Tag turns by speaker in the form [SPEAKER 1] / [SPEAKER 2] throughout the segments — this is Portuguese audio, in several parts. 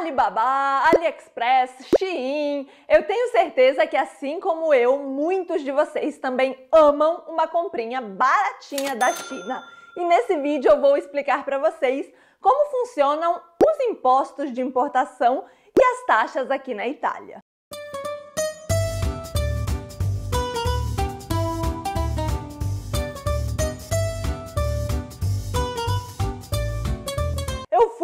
[SPEAKER 1] Alibaba, AliExpress, Shein. Eu tenho certeza que assim como eu, muitos de vocês também amam uma comprinha baratinha da China. E nesse vídeo eu vou explicar para vocês como funcionam os impostos de importação e as taxas aqui na Itália.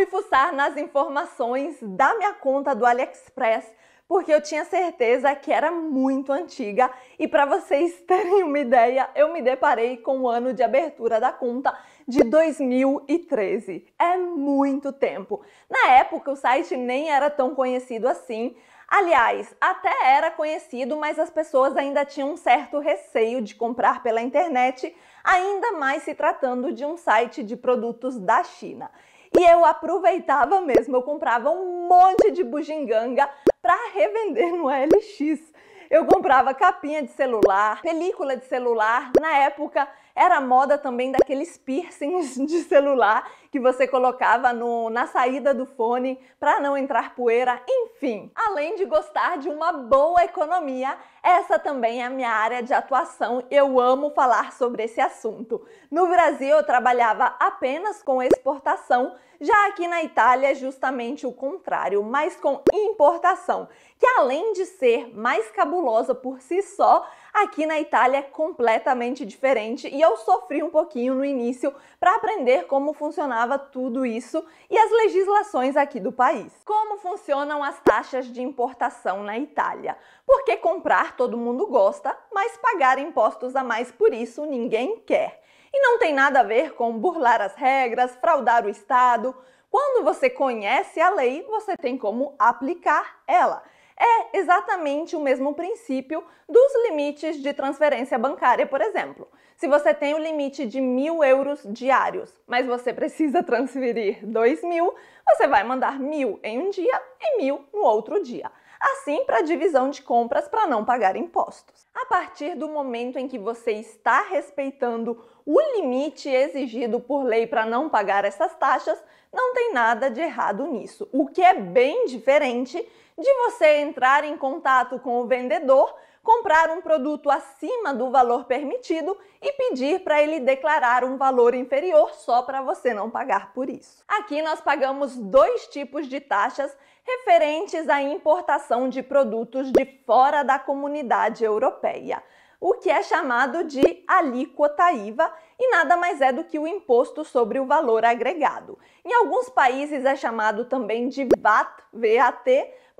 [SPEAKER 1] fui fuçar nas informações da minha conta do AliExpress porque eu tinha certeza que era muito antiga e para vocês terem uma ideia, eu me deparei com o ano de abertura da conta de 2013. É muito tempo. Na época o site nem era tão conhecido assim. Aliás, até era conhecido, mas as pessoas ainda tinham um certo receio de comprar pela internet, ainda mais se tratando de um site de produtos da China. E eu aproveitava mesmo, eu comprava um monte de bugiganga para revender no LX. Eu comprava capinha de celular, película de celular. Na época era moda também daqueles piercings de celular que você colocava no, na saída do fone para não entrar poeira, enfim. Além de gostar de uma boa economia, essa também é a minha área de atuação. Eu amo falar sobre esse assunto. No Brasil, eu trabalhava apenas com exportação, já aqui na Itália é justamente o contrário, mas com importação, que além de ser mais cabulosa por si só, aqui na Itália é completamente diferente e eu sofri um pouquinho no início para aprender como funcionava funcionava tudo isso e as legislações aqui do país. Como funcionam as taxas de importação na Itália? Porque comprar todo mundo gosta, mas pagar impostos a mais por isso ninguém quer. E não tem nada a ver com burlar as regras, fraudar o Estado. Quando você conhece a lei, você tem como aplicar ela é exatamente o mesmo princípio dos limites de transferência bancária, por exemplo. Se você tem o limite de mil euros diários, mas você precisa transferir dois mil, você vai mandar mil em um dia e mil no outro dia assim para a divisão de compras para não pagar impostos. A partir do momento em que você está respeitando o limite exigido por lei para não pagar essas taxas, não tem nada de errado nisso. O que é bem diferente de você entrar em contato com o vendedor, comprar um produto acima do valor permitido e pedir para ele declarar um valor inferior só para você não pagar por isso. Aqui nós pagamos dois tipos de taxas referentes à importação de produtos de fora da comunidade europeia, o que é chamado de alíquota IVA e nada mais é do que o imposto sobre o valor agregado. Em alguns países é chamado também de VAT, VAT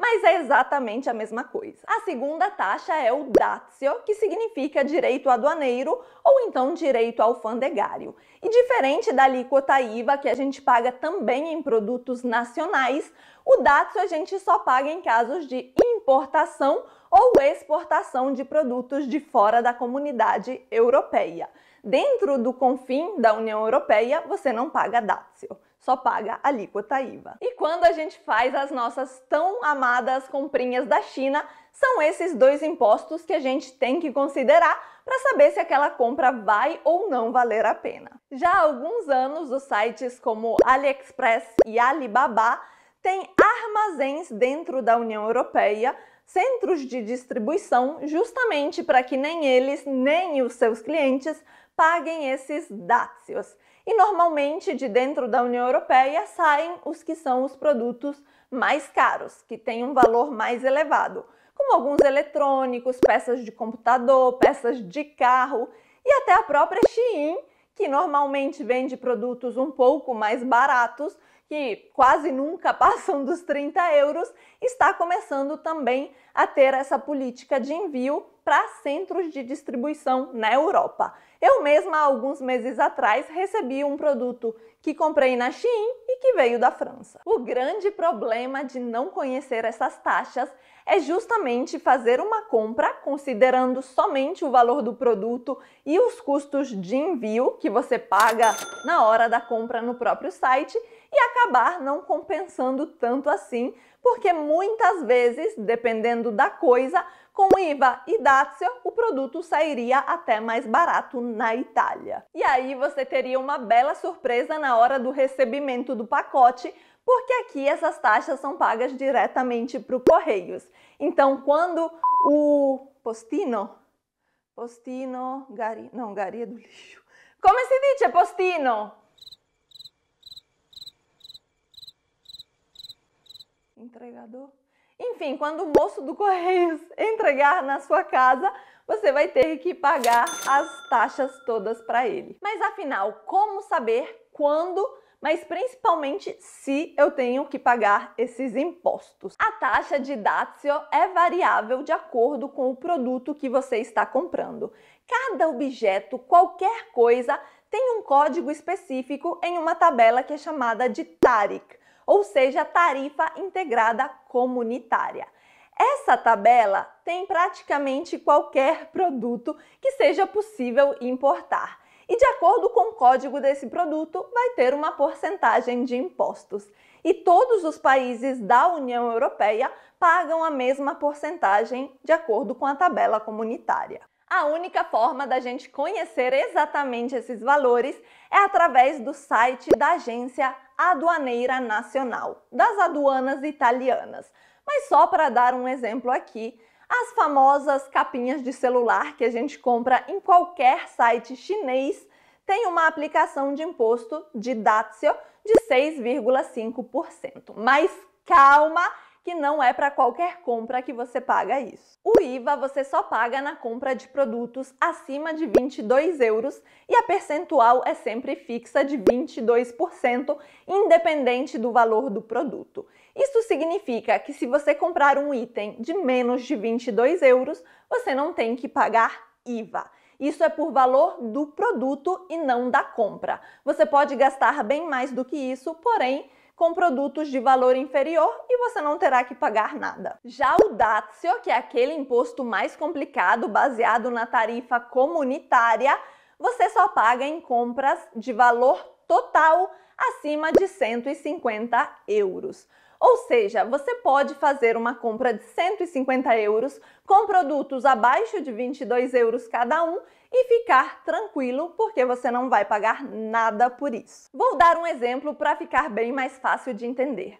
[SPEAKER 1] mas é exatamente a mesma coisa. A segunda taxa é o dazio, que significa direito aduaneiro ou então direito alfandegário. E diferente da alíquota IVA que a gente paga também em produtos nacionais, o dazio a gente só paga em casos de importação ou exportação de produtos de fora da comunidade europeia. Dentro do confim da União Europeia, você não paga dazio só paga alíquota IVA. E quando a gente faz as nossas tão amadas comprinhas da China, são esses dois impostos que a gente tem que considerar para saber se aquela compra vai ou não valer a pena. Já há alguns anos, os sites como AliExpress e Alibaba têm armazéns dentro da União Europeia centros de distribuição justamente para que nem eles nem os seus clientes paguem esses dácios. E normalmente de dentro da União Europeia saem os que são os produtos mais caros, que têm um valor mais elevado, como alguns eletrônicos, peças de computador, peças de carro e até a própria Shein, que normalmente vende produtos um pouco mais baratos, que quase nunca passam dos 30 euros, está começando também a ter essa política de envio para centros de distribuição na Europa. Eu mesma, alguns meses atrás, recebi um produto que comprei na Shein que veio da França. O grande problema de não conhecer essas taxas é justamente fazer uma compra considerando somente o valor do produto e os custos de envio que você paga na hora da compra no próprio site e acabar não compensando tanto assim porque muitas vezes, dependendo da coisa, com IVA e Dazio, o produto sairia até mais barato na Itália. E aí você teria uma bela surpresa na hora do recebimento do pacote, porque aqui essas taxas são pagas diretamente para o Correios. Então, quando o postino, postino, gari, não, gari é do lixo. Como se diz é postino? entregador. Enfim, quando o moço do Correios entregar na sua casa, você vai ter que pagar as taxas todas para ele. Mas afinal, como saber quando, mas principalmente se eu tenho que pagar esses impostos? A taxa de Dazio é variável de acordo com o produto que você está comprando. Cada objeto, qualquer coisa, tem um código específico em uma tabela que é chamada de TARIC ou seja, tarifa integrada comunitária. Essa tabela tem praticamente qualquer produto que seja possível importar. E de acordo com o código desse produto, vai ter uma porcentagem de impostos. E todos os países da União Europeia pagam a mesma porcentagem de acordo com a tabela comunitária. A única forma da gente conhecer exatamente esses valores é através do site da Agência Aduaneira Nacional, das aduanas italianas. Mas só para dar um exemplo aqui, as famosas capinhas de celular que a gente compra em qualquer site chinês tem uma aplicação de imposto de Dazio de 6,5%. Mas calma, que não é para qualquer compra que você paga isso. O IVA você só paga na compra de produtos acima de 22 euros e a percentual é sempre fixa de 22%, independente do valor do produto. Isso significa que se você comprar um item de menos de 22 euros, você não tem que pagar IVA. Isso é por valor do produto e não da compra. Você pode gastar bem mais do que isso, porém, com produtos de valor inferior você não terá que pagar nada. Já o Datsio, que é aquele imposto mais complicado baseado na tarifa comunitária, você só paga em compras de valor total acima de 150 euros. Ou seja, você pode fazer uma compra de 150 euros com produtos abaixo de 22 euros cada um e ficar tranquilo, porque você não vai pagar nada por isso. Vou dar um exemplo para ficar bem mais fácil de entender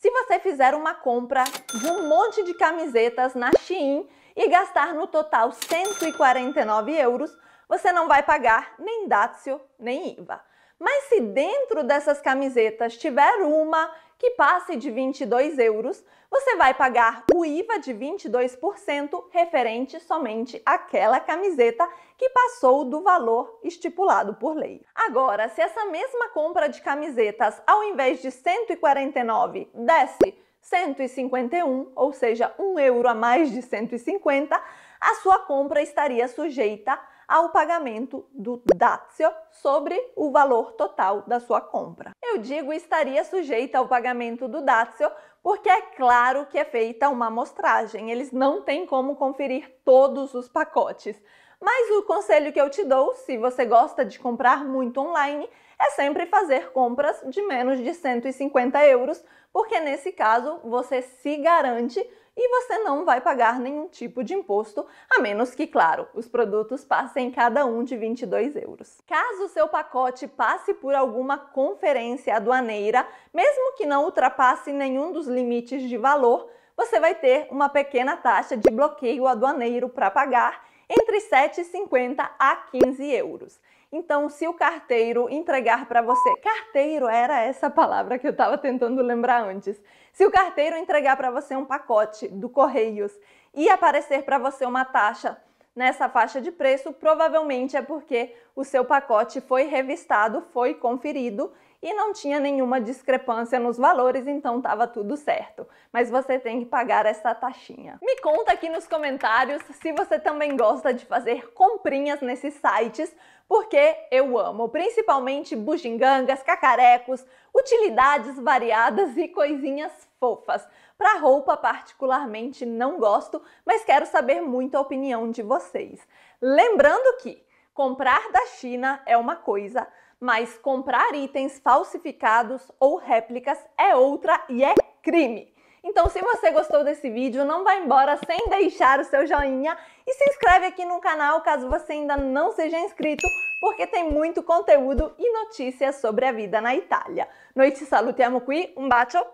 [SPEAKER 1] se você fizer uma compra de um monte de camisetas na Shein e gastar no total 149 euros, você não vai pagar nem Dazio nem IVA. Mas se dentro dessas camisetas tiver uma que passe de 22 euros, você vai pagar o IVA de 22% referente somente àquela camiseta que passou do valor estipulado por lei. Agora, se essa mesma compra de camisetas, ao invés de 149, desce 151, ou seja, um euro a mais de 150, a sua compra estaria sujeita ao pagamento do dazio sobre o valor total da sua compra. Eu digo estaria sujeita ao pagamento do dazio porque é claro que é feita uma amostragem, eles não têm como conferir todos os pacotes, mas o conselho que eu te dou, se você gosta de comprar muito online, é sempre fazer compras de menos de 150 euros, porque nesse caso você se garante e você não vai pagar nenhum tipo de imposto, a menos que, claro, os produtos passem cada um de 22 euros. Caso seu pacote passe por alguma conferência aduaneira, mesmo que não ultrapasse nenhum dos limites de valor, você vai ter uma pequena taxa de bloqueio aduaneiro para pagar entre 7,50 a 15 euros. Então, se o carteiro entregar para você, carteiro era essa palavra que eu estava tentando lembrar antes. Se o carteiro entregar para você um pacote do Correios e aparecer para você uma taxa nessa faixa de preço, provavelmente é porque o seu pacote foi revistado, foi conferido e não tinha nenhuma discrepância nos valores, então estava tudo certo. Mas você tem que pagar essa taxinha. Me conta aqui nos comentários se você também gosta de fazer comprinhas nesses sites, porque eu amo, principalmente bugigangas, cacarecos, utilidades variadas e coisinhas fofas. Para roupa particularmente não gosto, mas quero saber muito a opinião de vocês. Lembrando que comprar da China é uma coisa, mas comprar itens falsificados ou réplicas é outra e é crime. Então, se você gostou desse vídeo, não vá embora sem deixar o seu joinha e se inscreve aqui no canal caso você ainda não seja inscrito, porque tem muito conteúdo e notícias sobre a vida na Itália. Noite salutiamo qui, um bacio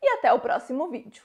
[SPEAKER 1] e até o próximo vídeo.